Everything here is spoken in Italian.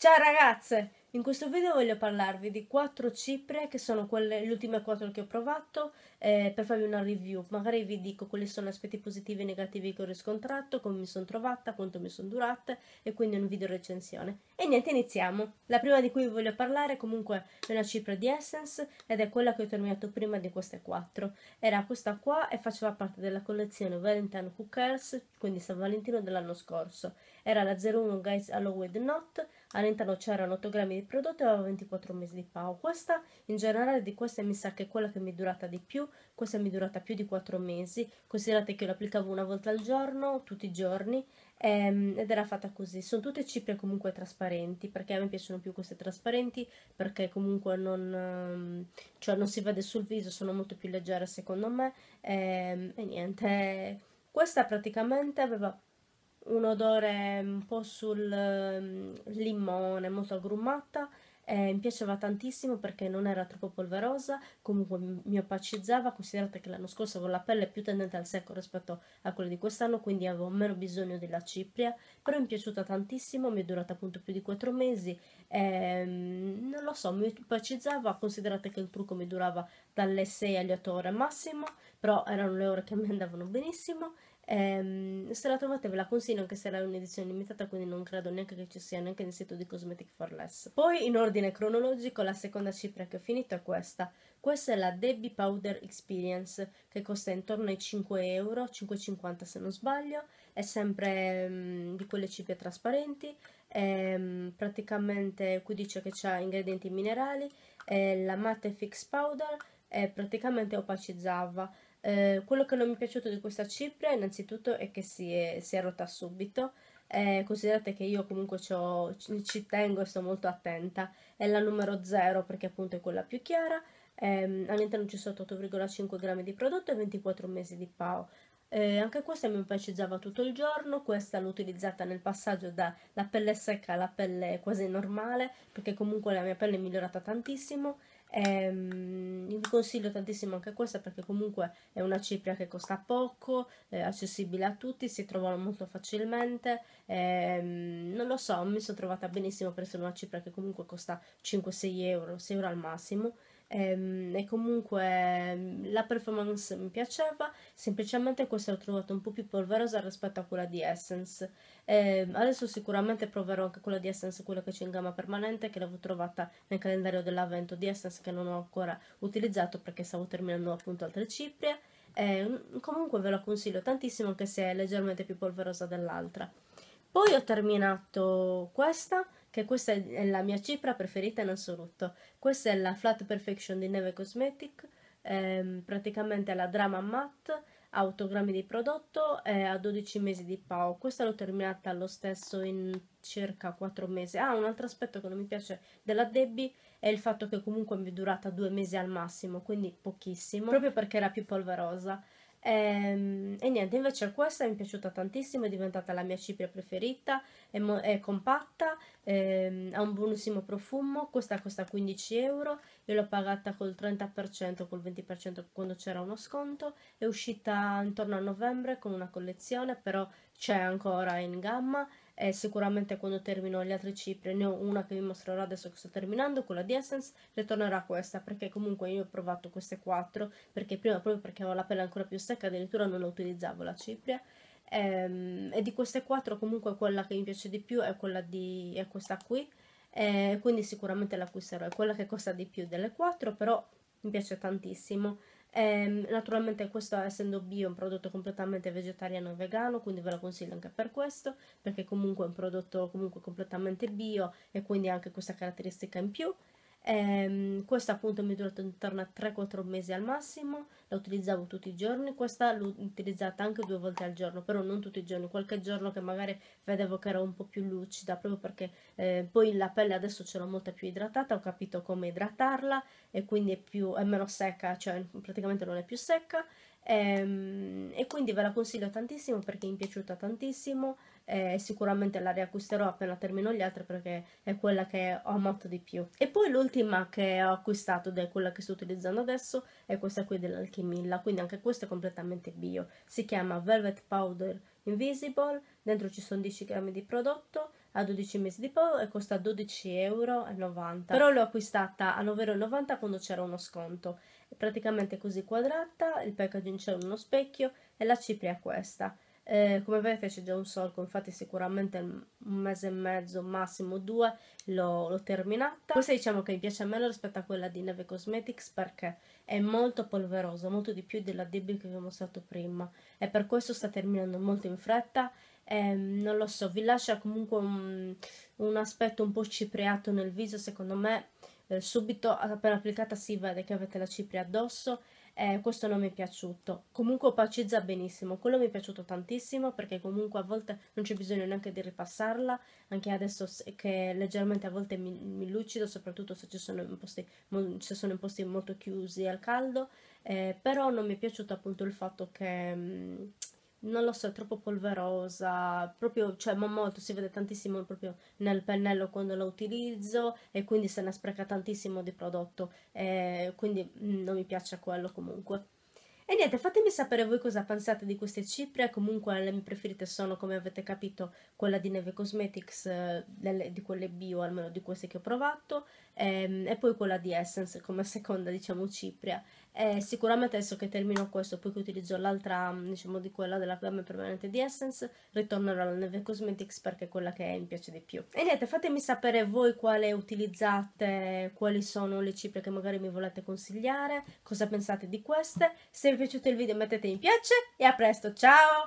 Ciao ragazze! In questo video voglio parlarvi di quattro cipre che sono quelle, le ultime quattro che ho provato eh, per farvi una review. Magari vi dico quali sono gli aspetti positivi e negativi che ho riscontrato, come mi sono trovata, quanto mi sono durate e quindi un video recensione. E niente, iniziamo! La prima di cui vi voglio parlare comunque è una cipra di Essence ed è quella che ho terminato prima di queste quattro. Era questa qua e faceva parte della collezione Valentine Hookers, quindi San Valentino dell'anno scorso. Era la 01 Guys Halloween Knot all'interno c'erano 8 grammi di prodotto e avevo 24 mesi di pago questa in generale di queste mi sa che è quella che mi è durata di più questa mi è durata più di 4 mesi considerate che io l'applicavo una volta al giorno tutti i giorni ehm, ed era fatta così sono tutte cipria comunque trasparenti perché a me piacciono più queste trasparenti perché comunque non, ehm, cioè non si vede sul viso sono molto più leggere secondo me ehm, e niente questa praticamente aveva un odore un po' sul ehm, limone, molto agrumata. eh, mi piaceva tantissimo perché non era troppo polverosa, comunque mi opacizzava, considerate che l'anno scorso avevo la pelle più tendente al secco rispetto a quella di quest'anno, quindi avevo meno bisogno della cipria, però mi è piaciuta tantissimo, mi è durata appunto più di 4 mesi, eh, non lo so, mi opacizzava, considerate che il trucco mi durava dalle 6 alle 8 ore massimo, però erano le ore che mi andavano benissimo. Ehm, se la trovate ve la consiglio anche se era un'edizione limitata quindi non credo neanche che ci sia neanche nel sito di Cosmetic for Less poi in ordine cronologico la seconda cifra che ho finito è questa questa è la Debbie Powder Experience che costa intorno ai 5 euro 5,50 se non sbaglio è sempre um, di quelle cipie trasparenti ehm, praticamente qui dice che ha ingredienti minerali è la matte fix powder è praticamente opacizzava eh, quello che non mi è piaciuto di questa cipria innanzitutto è che si è, si è rotta subito. Eh, considerate che io comunque ci tengo e sto molto attenta. È la numero 0 perché appunto è quella più chiara. Eh, all'interno ci sono 8,5 grammi di prodotto e 24 mesi di PAO. Eh, anche questa mi empatizzava tutto il giorno, questa l'ho utilizzata nel passaggio dalla pelle secca alla pelle quasi normale, perché comunque la mia pelle è migliorata tantissimo Ehm, vi consiglio tantissimo anche questa perché comunque è una cipria che costa poco, è accessibile a tutti, si trovano molto facilmente. Ehm, non lo so, mi sono trovata benissimo per essere una cipria che comunque costa 5-6 euro, 6 euro al massimo. Ehm, e, comunque ehm, la performance mi piaceva, semplicemente questa l'ho trovata un po' più polverosa rispetto a quella di Essence. E ehm, adesso sicuramente proverò anche quella di Essence, quella che c'è in gamma permanente, che l'avevo trovata nel calendario dell'avvento di Essence che non ho ancora utilizzato perché stavo terminando appunto altre ciprie E comunque ve la consiglio tantissimo anche se è leggermente più polverosa dell'altra. Poi ho terminato questa che questa è la mia cipra preferita in assoluto. Questa è la Flat Perfection di Neve Cosmetic, ehm, praticamente la Drama Matte, a 8 grammi di prodotto e a 12 mesi di PAO. Questa l'ho terminata lo stesso in circa 4 mesi. Ah, un altro aspetto che non mi piace della Debbie è il fatto che comunque mi è durata 2 mesi al massimo, quindi pochissimo, proprio perché era più polverosa. E, ehm, e niente, invece questa mi è piaciuta tantissimo, è diventata la mia cipria preferita, è, è compatta, è, ehm, ha un buonissimo profumo, questa costa 15 euro, io l'ho pagata col 30%, col 20% quando c'era uno sconto, è uscita intorno a novembre con una collezione, però c'è ancora in gamma e sicuramente quando termino le altre cipre ne ho una che vi mostrerò adesso che sto terminando quella di Essence ritornerà questa perché comunque io ho provato queste quattro perché prima proprio perché avevo la pelle ancora più secca addirittura non la utilizzavo la cipria e, ehm, e di queste quattro comunque quella che mi piace di più è quella di è questa qui e quindi sicuramente l'acquisterò è quella che costa di più delle quattro però mi piace tantissimo Ehm, naturalmente questo essendo bio è un prodotto completamente vegetariano e vegano, quindi ve lo consiglio anche per questo, perché comunque è un prodotto comunque completamente bio e quindi ha anche questa caratteristica in più. Ehm, questa appunto mi è durata intorno a 3-4 mesi al massimo, la utilizzavo tutti i giorni, questa l'ho utilizzata anche due volte al giorno, però non tutti i giorni, qualche giorno che magari vedevo che era un po' più lucida, proprio perché eh, poi la pelle adesso ce l'ho molto più idratata, ho capito come idratarla e quindi è, più, è meno secca, cioè praticamente non è più secca, ehm, e quindi ve la consiglio tantissimo perché mi è piaciuta tantissimo e sicuramente la riacquisterò appena termino gli altri perché è quella che ho amato di più. E poi l'ultima che ho acquistato ed è quella che sto utilizzando adesso è questa qui dell'Alchimilla, quindi anche questa è completamente bio. Si chiama Velvet Powder Invisible, dentro ci sono 10 grammi di prodotto, a 12 mesi di pago e costa 12,90 euro. Però l'ho acquistata a 9,90 quando c'era uno sconto. È praticamente così quadrata, il packaging c'è uno specchio e la cipria è questa eh, come vedete fece già un solco, infatti sicuramente un mese e mezzo, massimo due, l'ho, terminata. Questa diciamo che mi piace meno rispetto a quella di Neve Cosmetics perché è molto polverosa, molto di più della DB che vi ho mostrato prima e per questo sta terminando molto in fretta. Eh, non lo so, vi lascia comunque un, un aspetto un po' cipriato nel viso, secondo me eh, subito appena applicata si vede che avete la cipria addosso eh, questo non mi è piaciuto. Comunque opacizza benissimo, quello mi è piaciuto tantissimo perché comunque a volte non c'è bisogno neanche di ripassarla, anche adesso che leggermente a volte mi, mi lucido, soprattutto se, ci sono imposti, se sono in molto chiusi al caldo, eh, però non mi è piaciuto appunto il fatto che... Mh, mm, non lo so, è troppo polverosa, proprio, cioè, ma molto, si vede tantissimo proprio nel pennello quando lo utilizzo e quindi se ne spreca tantissimo di prodotto, eh, quindi mm, non mi piace quello comunque. E niente, fatemi sapere voi cosa pensate di queste cipria, comunque le mie preferite sono, come avete capito, quella di Neve Cosmetics, eh, delle, di quelle bio, almeno di queste che ho provato, ehm, e poi quella di Essence come seconda, diciamo, cipria eh, sicuramente adesso che termino questo, poi che utilizzo l'altra, diciamo di quella della gamma permanente di Essence, ritornerò alla Neve Cosmetics perché è quella che mi piace di più. E niente, fatemi sapere voi quale utilizzate, quali sono le cipre che magari mi volete consigliare, cosa pensate di queste. Se vi è piaciuto il video mettete mi piace e a presto, ciao!